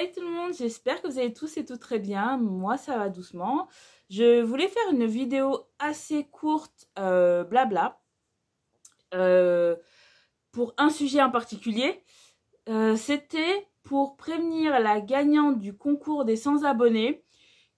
Salut tout le monde, j'espère que vous allez tous et toutes très bien. Moi, ça va doucement. Je voulais faire une vidéo assez courte, euh, blabla, euh, pour un sujet en particulier. Euh, c'était pour prévenir la gagnante du concours des 100 abonnés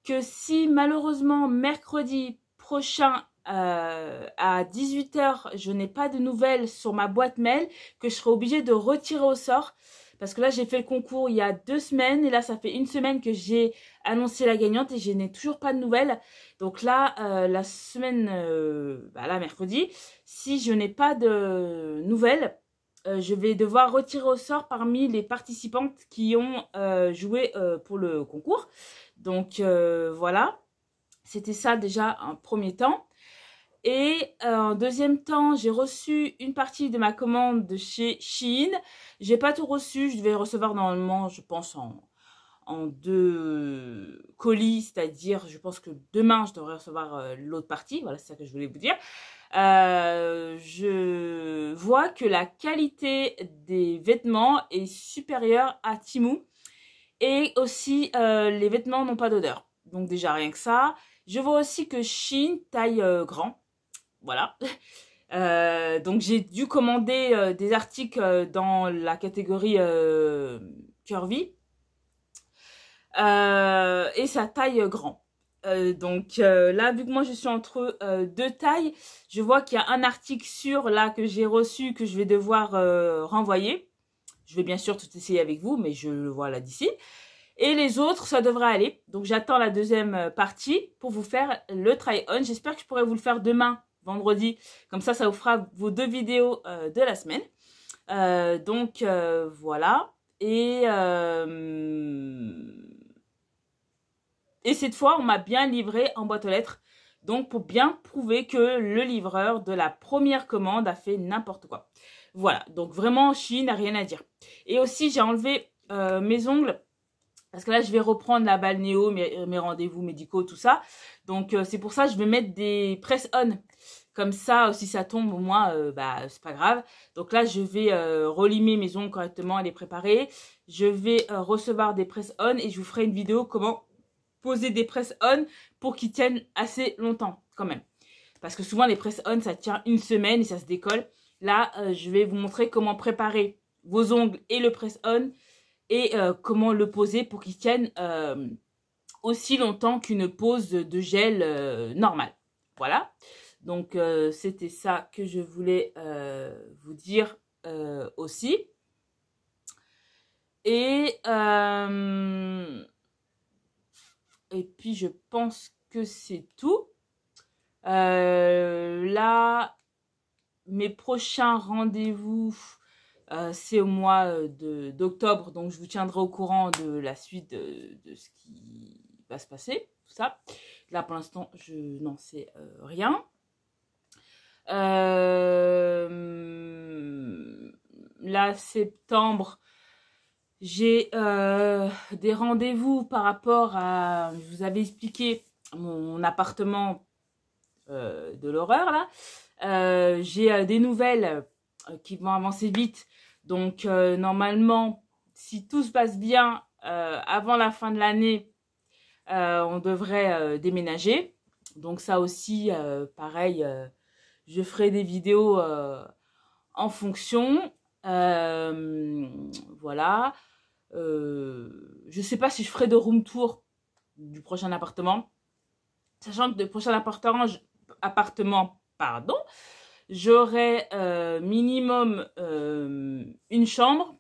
que si malheureusement mercredi prochain à 18h, je n'ai pas de nouvelles sur ma boîte mail, que je serai obligée de retirer au sort parce que là, j'ai fait le concours il y a deux semaines. Et là, ça fait une semaine que j'ai annoncé la gagnante et je n'ai toujours pas de nouvelles. Donc là, euh, la semaine, euh, bah mercredi, si je n'ai pas de nouvelles, euh, je vais devoir retirer au sort parmi les participantes qui ont euh, joué pour le concours. Donc voilà, c'était ça déjà un premier temps. Et en deuxième temps, j'ai reçu une partie de ma commande de chez Chine. J'ai pas tout reçu, je devais recevoir normalement, je pense, en, en deux colis, c'est-à-dire, je pense que demain, je devrais recevoir euh, l'autre partie. Voilà, c'est ça que je voulais vous dire. Euh, je vois que la qualité des vêtements est supérieure à Timou. Et aussi, euh, les vêtements n'ont pas d'odeur. Donc déjà, rien que ça. Je vois aussi que Chine taille grand voilà. Euh, donc j'ai dû commander euh, des articles euh, dans la catégorie curvy et sa taille grand. donc là, vu que moi je suis entre deux tailles, je vois qu'il y a un article sur là que j'ai reçu que je vais devoir renvoyer. Je vais bien sûr tout essayer avec vous, mais je le vois là d'ici. Et les autres, ça devrait aller. Donc, j'attends la deuxième partie pour vous faire le try-on. J'espère que je pourrai vous le faire demain vendredi. Comme ça, ça vous fera vos deux vidéos euh, de la semaine. Euh, donc euh, voilà. Et, et cette fois, on m'a bien livré en boîte aux lettres. Donc pour bien prouver que le livreur de la première commande a fait n'importe quoi. Voilà, donc vraiment Chine, rien à dire. Et aussi j'ai enlevé mes ongles parce que là, je vais reprendre la balnéo, mes, euh, mes rendez-vous médicaux, tout ça. Donc, euh, c'est pour ça que je vais mettre des press-on. Comme ça, euh, si ça tombe, au moins, bah, c'est pas grave. Donc là, je vais relimer mes ongles correctement et les préparer. Je vais recevoir des press-on et je vous ferai une vidéo comment poser des press-on pour qu'ils tiennent assez longtemps, quand même. Parce que souvent, les press-on, ça tient une semaine et ça se décolle. Là, je vais vous montrer comment préparer vos ongles et le press-on et euh, comment le poser pour qu'il tienne euh, aussi longtemps qu'une pose de gel euh, normale. Voilà. Donc, c'était ça que je voulais vous dire aussi. Et, et puis, je pense que c'est tout. là, mes prochains rendez-vous euh, c'est au mois euh, d'octobre, donc je vous tiendrai au courant de la suite de, ce qui va se passer, tout ça. Là, pour l'instant, je n'en sais euh, rien. là, septembre, j'ai des rendez-vous par rapport à, je vous avais expliqué, mon appartement de l'horreur là. j'ai des nouvelles euh, qui vont avancer vite. Donc euh, normalement, si tout se passe bien euh, avant la fin de l'année, on devrait déménager. Donc ça aussi, pareil, je ferai des vidéos en fonction. voilà. Je je sais pas si je ferai de room tour du prochain appartement. Sachant que le prochain appartement pardon, j'aurais euh, minimum euh, une chambre.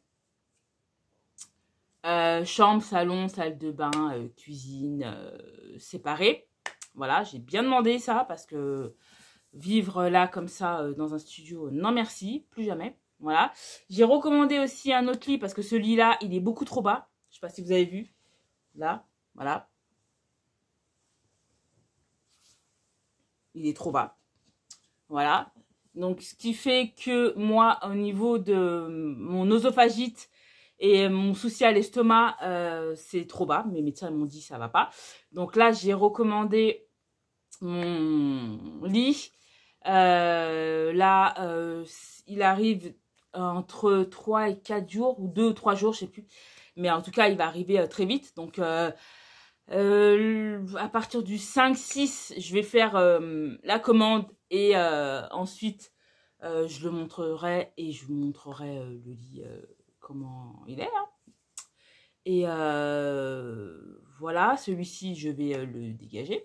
Euh, chambre, salon, salle de bain, cuisine séparée. Voilà, j'ai bien demandé ça parce que vivre là comme ça dans un studio, non merci, plus jamais. Voilà. J'ai recommandé aussi un autre lit parce que ce lit-là, il est beaucoup trop bas. Je sais pas si vous avez vu. Là, voilà. Il est trop bas. Voilà. Donc, ce qui fait que moi, au niveau de mon oesophagite et mon souci à l'estomac, euh, c'est trop bas. Mes médecins m'ont dit ça va pas. Donc là, j'ai recommandé mon lit. Euh, là, euh, il arrive entre 3 et 4 jours, ou 2 ou 3 jours, je sais plus. Mais en tout cas, il va arriver très vite. Donc, euh, à partir du 5-6, je vais faire euh, la commande et euh, ensuite euh, je le montrerai et je vous montrerai le lit comment il est. Hein. Et voilà, celui-ci, je vais le dégager.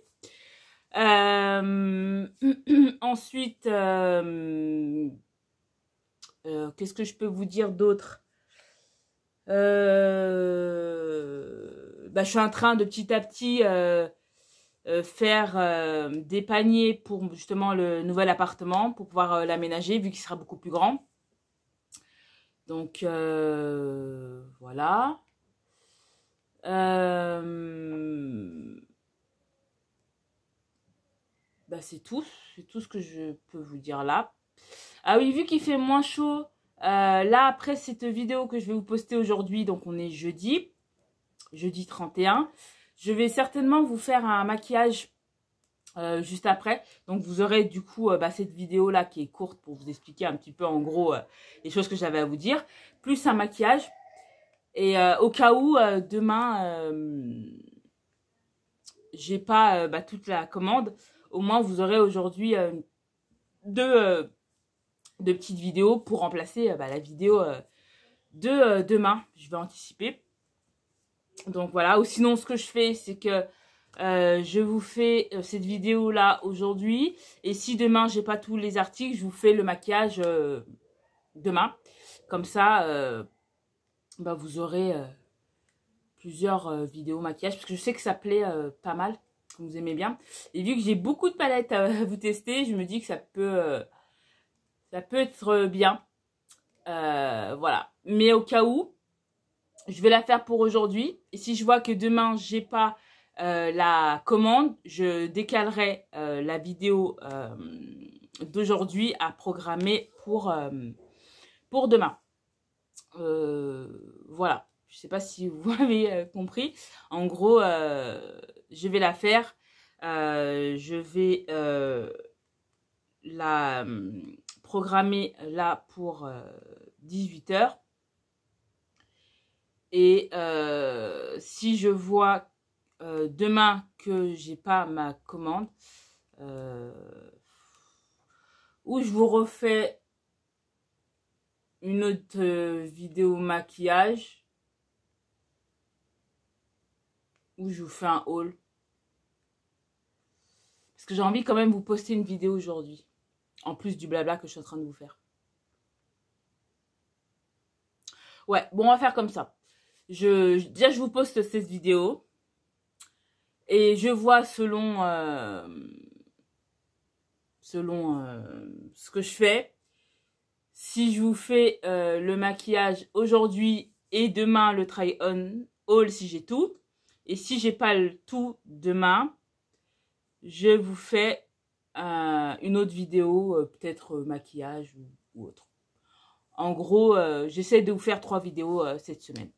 ensuite, qu'est-ce que je peux vous dire d'autre bah, je suis en train de petit à petit euh, euh, faire euh, des paniers pour justement le nouvel appartement, pour pouvoir l'aménager, vu qu'il sera beaucoup plus grand. Donc, voilà. Bah, c'est tout. C'est tout ce que je peux vous dire là. Ah oui, vu qu'il fait moins chaud, là, après cette vidéo que je vais vous poster aujourd'hui, donc on est jeudi, jeudi 31. Je vais certainement vous faire un maquillage euh, juste après. Donc vous aurez du coup euh, bah, cette vidéo là qui est courte pour vous expliquer un petit peu en gros euh, les choses que j'avais à vous dire. Plus un maquillage. Et au cas où demain j'ai pas bah, toute la commande, au moins vous aurez aujourd'hui deux, deux, petites vidéos pour remplacer bah, la vidéo de demain. Je vais anticiper. Donc voilà, ou sinon ce que je fais, c'est que euh, je vous fais euh, cette vidéo là aujourd'hui. Et si demain j'ai pas tous les articles, je vous fais le maquillage euh, demain. Comme ça, bah, vous aurez plusieurs vidéos maquillage. Parce que je sais que ça plaît pas mal, que vous aimez bien. Et vu que j'ai beaucoup de palettes à vous tester, je me dis que ça peut, ça peut être bien. voilà. Mais au cas où, je vais la faire pour aujourd'hui. Et si je vois que demain, j'ai pas euh, la commande, je décalerai euh, la vidéo euh, d'aujourd'hui à programmer pour, pour demain. voilà. Je ne sais pas si vous avez compris. En gros, je vais la faire. je vais la programmer là pour 18 heures et euh, si je vois euh, demain que j'ai pas ma commande, euh, ou je vous refais une autre vidéo maquillage, ou je vous fais un haul. Parce que j'ai envie quand même de vous poster une vidéo aujourd'hui, en plus du blabla que je suis en train de vous faire. Ouais, bon, on va faire comme ça je, déjà, je vous poste cette vidéo. Et je vois selon, euh, selon euh, ce que je fais. Si je vous fais euh, le maquillage aujourd'hui et demain le try on haul si j'ai tout. Et si j'ai pas le tout demain, je vous fais une autre vidéo, peut-être maquillage ou, autre. En gros, j'essaie de vous faire trois vidéos cette semaine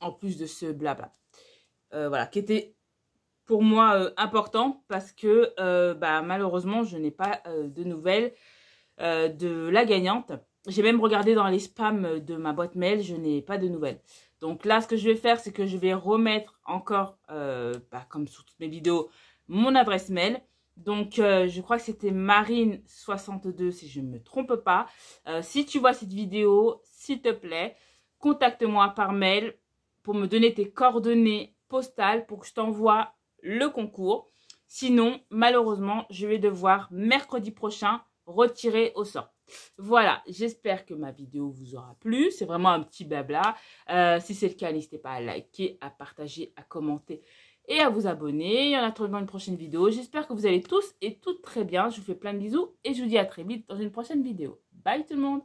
en plus de ce blabla. Euh, voilà, qui était pour moi euh, important parce que euh, bah, malheureusement, je n'ai pas de nouvelles de la gagnante. J'ai même regardé dans les spams de ma boîte mail, je n'ai pas de nouvelles. Donc là, ce que je vais faire, c'est que je vais remettre encore, bah, comme sur toutes mes vidéos, mon adresse mail. Donc, je crois que c'était Marine62, si je ne me trompe pas. si tu vois cette vidéo, s'il te plaît, contacte-moi par mail me donner tes coordonnées postales pour que je t'envoie le concours. Sinon, malheureusement, je vais devoir mercredi prochain retirer au sort. Voilà, j'espère que ma vidéo vous aura plu. C'est vraiment un petit babla. Euh, si c'est le cas, n'hésitez pas à liker, à partager, à commenter et à vous abonner. Il y en a trouvé une prochaine vidéo. J'espère que vous allez tous et toutes très bien. Je vous fais plein de bisous et je vous dis à très vite dans une prochaine vidéo. Bye tout le monde